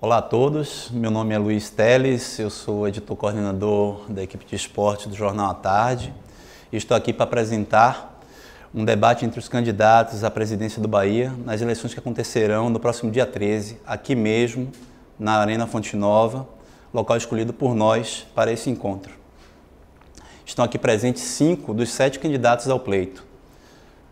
Olá a todos, meu nome é Luiz Teles, eu sou editor coordenador da equipe de esporte do Jornal à Tarde e estou aqui para apresentar um debate entre os candidatos à presidência do Bahia nas eleições que acontecerão no próximo dia 13, aqui mesmo, na Arena Fonte Nova, local escolhido por nós para esse encontro. Estão aqui presentes cinco dos sete candidatos ao pleito,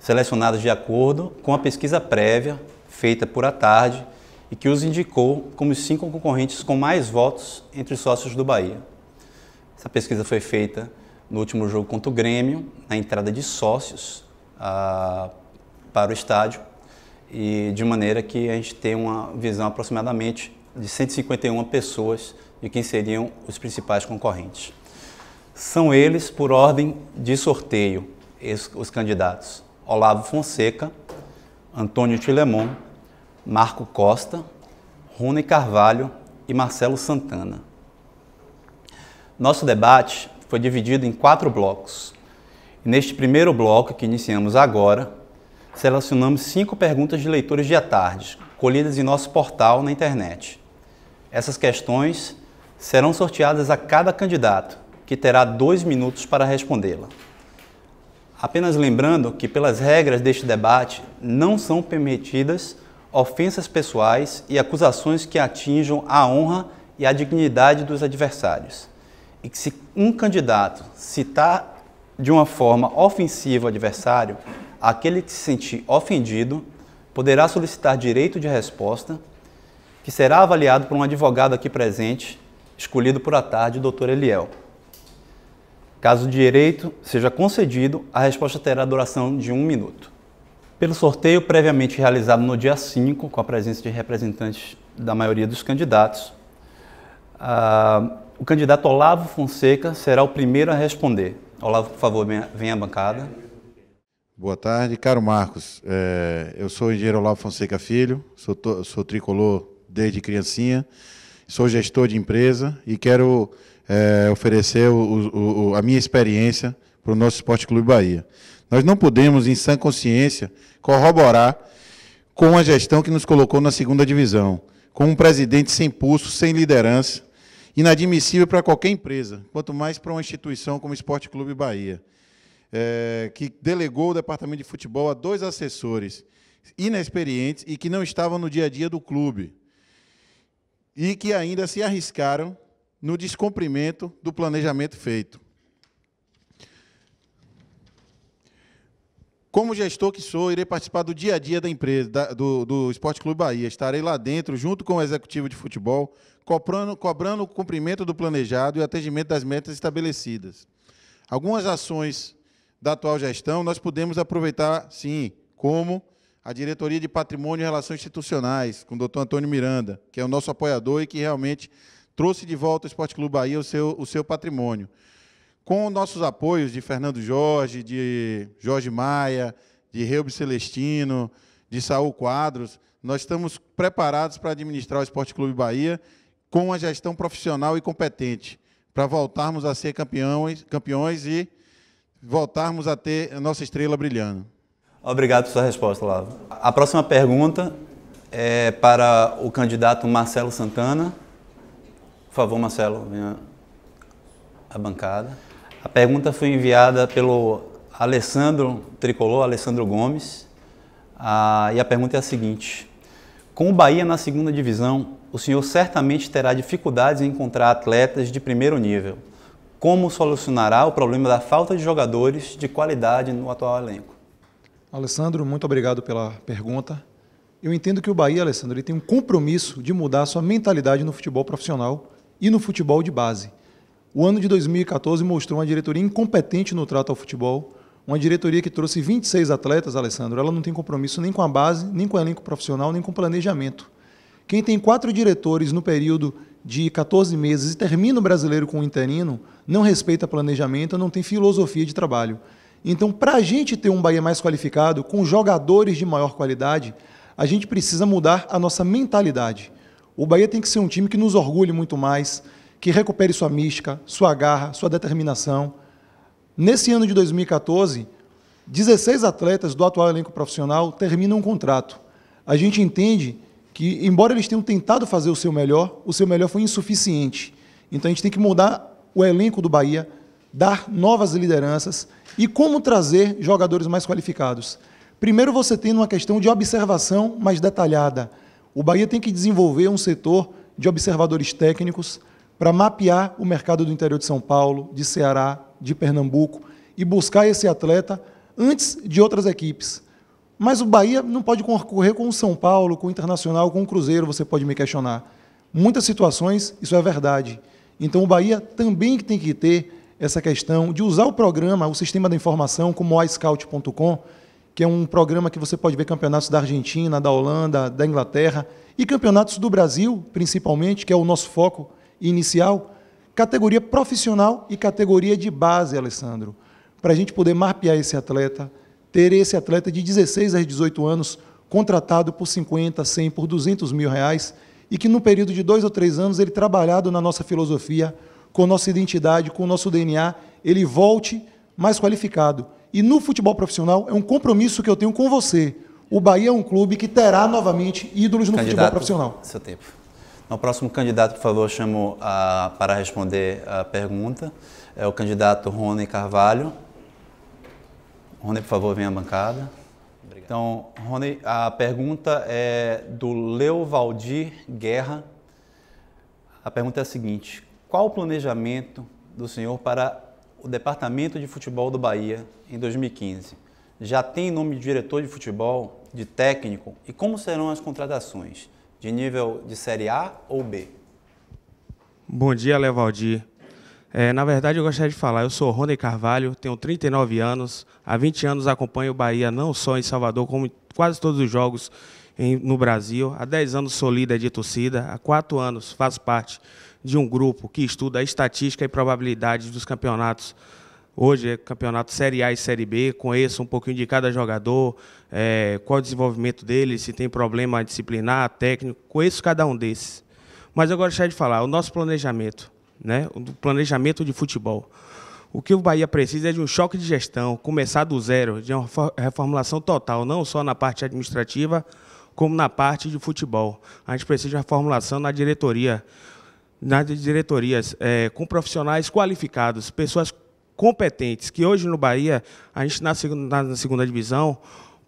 selecionados de acordo com a pesquisa prévia feita por à tarde e que os indicou como os cinco concorrentes com mais votos entre os sócios do Bahia. Essa pesquisa foi feita no último jogo contra o Grêmio, na entrada de sócios ah, para o estádio, e de maneira que a gente tem uma visão aproximadamente de 151 pessoas de quem seriam os principais concorrentes. São eles, por ordem de sorteio, os candidatos Olavo Fonseca, Antônio Tilemon, Marco Costa, Rony Carvalho e Marcelo Santana. Nosso debate foi dividido em quatro blocos. neste primeiro bloco, que iniciamos agora, selecionamos cinco perguntas de leitores de à tarde, colhidas em nosso portal na internet. Essas questões serão sorteadas a cada candidato, que terá dois minutos para respondê-la. Apenas lembrando que, pelas regras deste debate, não são permitidas ofensas pessoais e acusações que atinjam a honra e a dignidade dos adversários. E que se um candidato citar tá de uma forma ofensiva o adversário, aquele que se sentir ofendido poderá solicitar direito de resposta, que será avaliado por um advogado aqui presente, escolhido por a tarde, doutor Eliel. Caso o direito seja concedido, a resposta terá duração de um minuto. Pelo sorteio previamente realizado no dia 5, com a presença de representantes da maioria dos candidatos, uh, o candidato Olavo Fonseca será o primeiro a responder. Olavo, por favor, venha à bancada. Boa tarde, caro Marcos. É, eu sou o engenheiro Olavo Fonseca Filho, sou, to, sou tricolor desde criancinha, sou gestor de empresa e quero é, oferecer o, o, a minha experiência para o nosso Esporte Clube Bahia. Nós não podemos, em sã consciência, corroborar com a gestão que nos colocou na segunda divisão, com um presidente sem pulso, sem liderança, inadmissível para qualquer empresa, quanto mais para uma instituição como o Esporte Clube Bahia, é, que delegou o departamento de futebol a dois assessores inexperientes e que não estavam no dia a dia do clube, e que ainda se arriscaram no descumprimento do planejamento feito. Como gestor que sou, irei participar do dia a dia da empresa, da, do, do Esporte Clube Bahia. Estarei lá dentro, junto com o executivo de futebol, cobrando, cobrando o cumprimento do planejado e o atendimento das metas estabelecidas. Algumas ações da atual gestão nós podemos aproveitar, sim, como a Diretoria de Patrimônio e Relações Institucionais, com o doutor Antônio Miranda, que é o nosso apoiador e que realmente trouxe de volta o Esporte Clube Bahia o seu, o seu patrimônio com nossos apoios de Fernando Jorge, de Jorge Maia, de Reub Celestino, de Saul Quadros, nós estamos preparados para administrar o Esporte Clube Bahia com uma gestão profissional e competente, para voltarmos a ser campeões, campeões e voltarmos a ter a nossa estrela brilhando. Obrigado pela sua resposta, Lavo. A próxima pergunta é para o candidato Marcelo Santana. Por favor, Marcelo, venha à bancada. A pergunta foi enviada pelo Alessandro Tricolor, Alessandro Gomes, ah, e a pergunta é a seguinte: Com o Bahia na segunda divisão, o senhor certamente terá dificuldades em encontrar atletas de primeiro nível. Como solucionará o problema da falta de jogadores de qualidade no atual elenco? Alessandro, muito obrigado pela pergunta. Eu entendo que o Bahia, Alessandro, ele tem um compromisso de mudar a sua mentalidade no futebol profissional e no futebol de base. O ano de 2014 mostrou uma diretoria incompetente no trato ao futebol, uma diretoria que trouxe 26 atletas, Alessandro, ela não tem compromisso nem com a base, nem com o elenco profissional, nem com o planejamento. Quem tem quatro diretores no período de 14 meses e termina o brasileiro com o interino, não respeita planejamento, não tem filosofia de trabalho. Então, para a gente ter um Bahia mais qualificado, com jogadores de maior qualidade, a gente precisa mudar a nossa mentalidade. O Bahia tem que ser um time que nos orgulhe muito mais, que recupere sua mística, sua garra, sua determinação. Nesse ano de 2014, 16 atletas do atual elenco profissional terminam um contrato. A gente entende que, embora eles tenham tentado fazer o seu melhor, o seu melhor foi insuficiente. Então a gente tem que mudar o elenco do Bahia, dar novas lideranças e como trazer jogadores mais qualificados. Primeiro você tem uma questão de observação mais detalhada. O Bahia tem que desenvolver um setor de observadores técnicos, para mapear o mercado do interior de São Paulo, de Ceará, de Pernambuco e buscar esse atleta antes de outras equipes. Mas o Bahia não pode concorrer com o São Paulo, com o Internacional, com o Cruzeiro, você pode me questionar. Muitas situações, isso é verdade. Então o Bahia também tem que ter essa questão de usar o programa, o sistema da informação, como o iScout.com, que é um programa que você pode ver campeonatos da Argentina, da Holanda, da Inglaterra e campeonatos do Brasil, principalmente, que é o nosso foco inicial, categoria profissional e categoria de base, Alessandro, para a gente poder mapear esse atleta, ter esse atleta de 16 a 18 anos contratado por 50, 100, por 200 mil reais e que no período de dois ou três anos ele trabalhado na nossa filosofia, com nossa identidade, com o nosso DNA, ele volte mais qualificado. E no futebol profissional é um compromisso que eu tenho com você. O Bahia é um clube que terá novamente ídolos no Candidato, futebol profissional. Seu tempo. O próximo candidato, por favor, chamo a, ah, para responder a pergunta. É o candidato Rony Carvalho. Rony, por favor, venha à bancada. Obrigado. Então, Rony, a pergunta é do Leovaldir Guerra. A pergunta é a seguinte: qual o planejamento do senhor para o Departamento de Futebol do Bahia em 2015? Já tem nome de diretor de futebol, de técnico? E como serão as contratações? de nível de série A ou B? Bom dia, Levaldi. É, na verdade, eu gostaria de falar. Eu sou Rony Carvalho, tenho 39 anos. Há 20 anos acompanho o Bahia, não só em Salvador, como em quase todos os jogos em, no Brasil. Há 10 anos sou líder de torcida. Há 4 anos faço parte de um grupo que estuda a estatística e probabilidade dos campeonatos Hoje é campeonato Série A e Série B, conheça um pouquinho de cada jogador, é, qual o desenvolvimento dele, se tem problema disciplinar, técnico, conheço cada um desses. Mas eu gostaria de falar, o nosso planejamento, né? o planejamento de futebol. O que o Bahia precisa é de um choque de gestão, começar do zero, de uma reformulação total, não só na parte administrativa, como na parte de futebol. A gente precisa de uma reformulação na diretoria, nas diretorias, é, com profissionais qualificados, pessoas qualificadas competentes, que hoje no Bahia, a gente na segunda, na segunda divisão,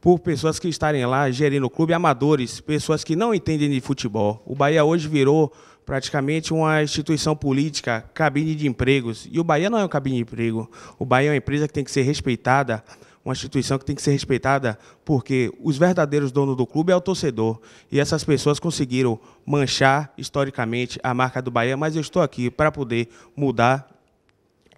por pessoas que estarem lá gerindo o clube, amadores, pessoas que não entendem de futebol. O Bahia hoje virou praticamente uma instituição política, cabine de empregos. E o Bahia não é um cabine de emprego. O Bahia é uma empresa que tem que ser respeitada, uma instituição que tem que ser respeitada, porque os verdadeiros donos do clube é o torcedor. E essas pessoas conseguiram manchar historicamente a marca do Bahia, mas eu estou aqui para poder mudar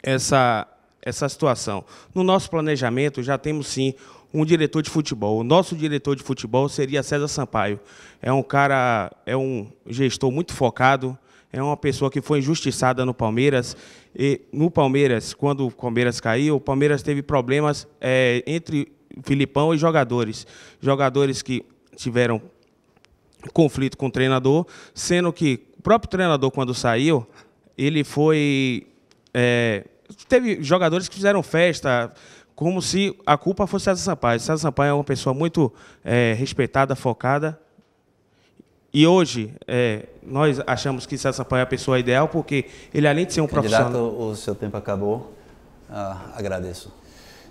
essa essa situação. No nosso planejamento já temos sim um diretor de futebol. O nosso diretor de futebol seria César Sampaio. É um cara, é um gestor muito focado, é uma pessoa que foi injustiçada no Palmeiras. E no Palmeiras, quando o Palmeiras caiu, o Palmeiras teve problemas é, entre Filipão e jogadores. Jogadores que tiveram conflito com o treinador, sendo que o próprio treinador, quando saiu, ele foi. É, teve jogadores que fizeram festa, como se a culpa fosse César Sampaio. César Sampaio é uma pessoa muito é, respeitada, focada. E hoje, é, nós achamos que César Sampaio é a pessoa ideal, porque ele, além de ser um Candidato, profissional... o seu tempo acabou. Ah, agradeço.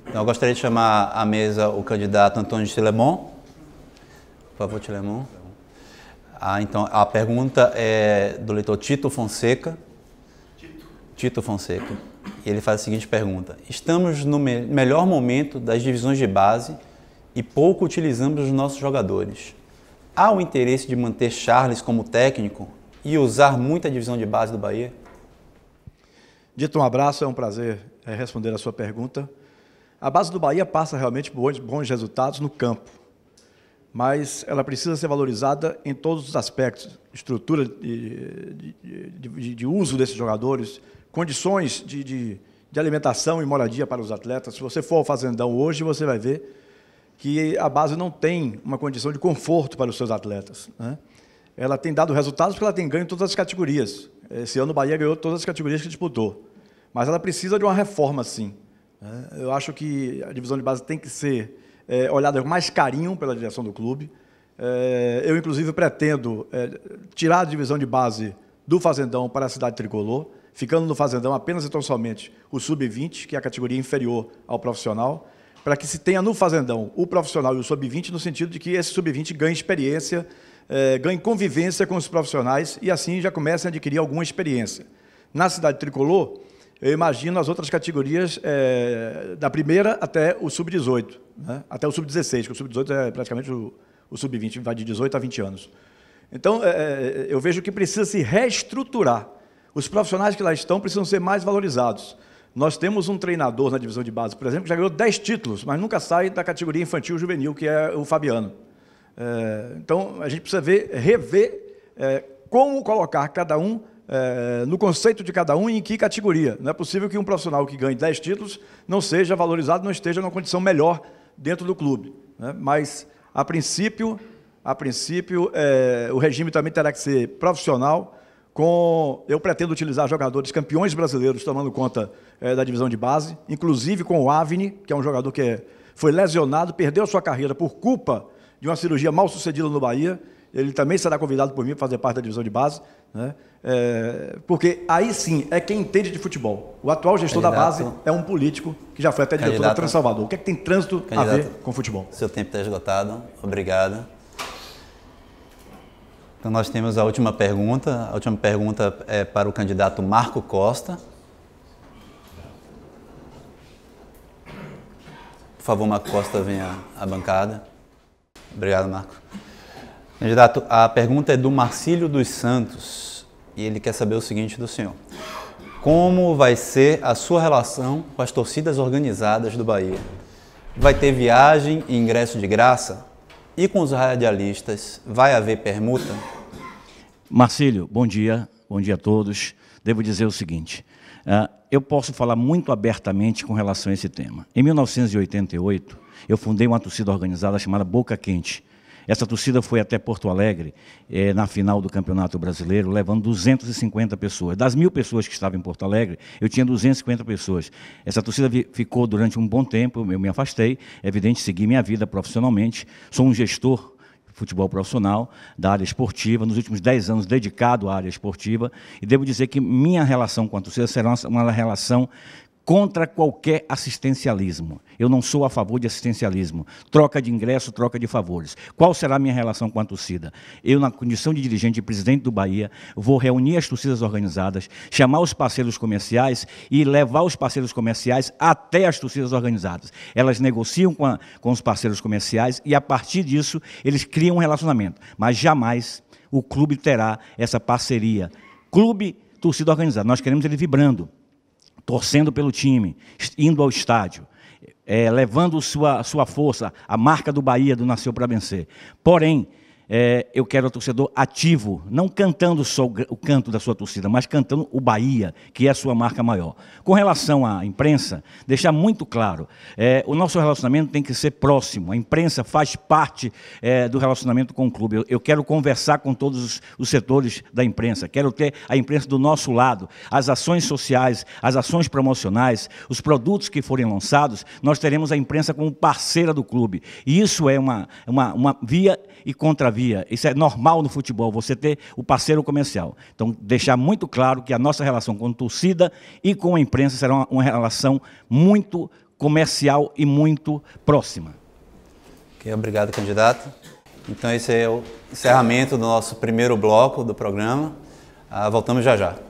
Então, eu gostaria de chamar à mesa o candidato Antônio Tilemon. Por favor, Tilemon. Ah, então, a pergunta é do leitor Tito Fonseca. Tito. Tito Fonseca ele faz a seguinte pergunta: Estamos no me melhor momento das divisões de base e pouco utilizamos os nossos jogadores. Há o interesse de manter Charles como técnico e usar muito a divisão de base do Bahia? Dito um abraço, é um prazer eh, responder a sua pergunta. A base do Bahia passa realmente bons resultados no campo, mas ela precisa ser valorizada em todos os aspectos estrutura de, de, de, de uso desses jogadores, condições de, de, de alimentação e moradia para os atletas. Se você for ao Fazendão hoje, você vai ver que a base não tem uma condição de conforto para os seus atletas. Né? Ela tem dado resultados porque ela tem ganho em todas as categorias. Esse ano o Bahia ganhou todas as categorias que disputou. Mas ela precisa de uma reforma, sim. Né? Eu acho que a divisão de base tem que ser é, olhada com mais carinho pela direção do clube. É, eu, inclusive, pretendo é, tirar a divisão de base do Fazendão para a cidade tricolor ficando no fazendão apenas e tão somente o sub-20, que é a categoria inferior ao profissional, para que se tenha no fazendão o profissional e o sub-20, no sentido de que esse sub-20 ganhe experiência, eh, ganhe convivência com os profissionais e assim já comece a adquirir alguma experiência. Na cidade tricolor, eu imagino as outras categorias eh, da primeira até o sub-18, né? até o sub-16, que o sub-18 é praticamente o, o sub-20, vai de 18 a 20 anos. Então, eh, eh, eu vejo que precisa se reestruturar os profissionais que lá estão precisam ser mais valorizados. Nós temos um treinador na divisão de base, por exemplo, que já ganhou 10 títulos, mas nunca sai da categoria infantil juvenil, que é o Fabiano. É, então, a gente precisa ver, rever é, como colocar cada um é, no conceito de cada um e em que categoria. Não é possível que um profissional que ganhe 10 títulos não seja valorizado, não esteja numa condição melhor dentro do clube. Né? Mas, a princípio, a princípio é, o regime também terá que ser profissional, com, eu pretendo utilizar jogadores campeões brasileiros tomando conta é, da divisão de base, inclusive com o Avni, que é um jogador que é, foi lesionado, perdeu sua carreira por culpa de uma cirurgia mal sucedida no Bahia. Ele também será convidado por mim para fazer parte da divisão de base, né? É, porque aí sim é quem entende de futebol. O atual gestor Candidato. da base é um político que já foi até diretor da Trans Salvador. O que é que tem trânsito a ver com futebol? Seu tempo está esgotado. Obrigado. Então nós temos a última pergunta. A última pergunta é para o candidato Marco Costa. Por favor, Marco Costa, venha à bancada. Obrigado, Marco. Candidato, a pergunta é do Marcílio dos Santos e ele quer saber o seguinte do senhor. Como vai ser a sua relação com as torcidas organizadas do Bahia? Vai ter viagem e ingresso de graça? e com os radialistas vai haver permuta? Marcílio, bom dia, bom dia a todos. Devo dizer o seguinte: ah, eu posso falar muito abertamente com relação a esse tema. Em 1988, eu fundei uma torcida organizada chamada Boca Quente, essa torcida foi até Porto Alegre eh, na final do Campeonato Brasileiro, levando 250 pessoas. Das mil pessoas que estavam em Porto Alegre, eu tinha 250 pessoas. Essa torcida ficou durante um bom tempo, eu me afastei, é evidente, segui minha vida profissionalmente. Sou um gestor futebol profissional, da área esportiva, nos últimos 10 anos dedicado à área esportiva, e devo dizer que minha relação com a torcida será uma relação contra qualquer assistencialismo. Eu não sou a favor de assistencialismo. Troca de ingresso, troca de favores. Qual será a minha relação com a torcida? Eu, na condição de dirigente e presidente do Bahia, vou reunir as torcidas organizadas, chamar os parceiros comerciais e levar os parceiros comerciais até as torcidas organizadas. Elas negociam com, a, com os parceiros comerciais e, a partir disso, eles criam um relacionamento. Mas jamais o clube terá essa parceria. Clube, torcida organizada. Nós queremos ele vibrando torcendo pelo time, indo ao estádio, é, levando sua, sua força, a marca do Bahia do Nasceu para Vencer. Porém, é, eu quero o torcedor ativo, não cantando só o canto da sua torcida, mas cantando o Bahia, que é a sua marca maior. Com relação à imprensa, deixar muito claro, é, o nosso relacionamento tem que ser próximo, a imprensa faz parte é, do relacionamento com o clube. Eu, eu quero conversar com todos os, os, setores da imprensa, quero ter a imprensa do nosso lado, as ações sociais, as ações promocionais, os produtos que forem lançados, nós teremos a imprensa como parceira do clube. E isso é uma, uma, uma via e contravia. Isso é normal no futebol, você ter o parceiro comercial. Então, deixar muito claro que a nossa relação com a torcida e com a imprensa será uma, uma relação muito comercial e muito próxima. Okay, obrigado, candidato. Então, esse é o encerramento do nosso primeiro bloco do programa. Ah, voltamos já já.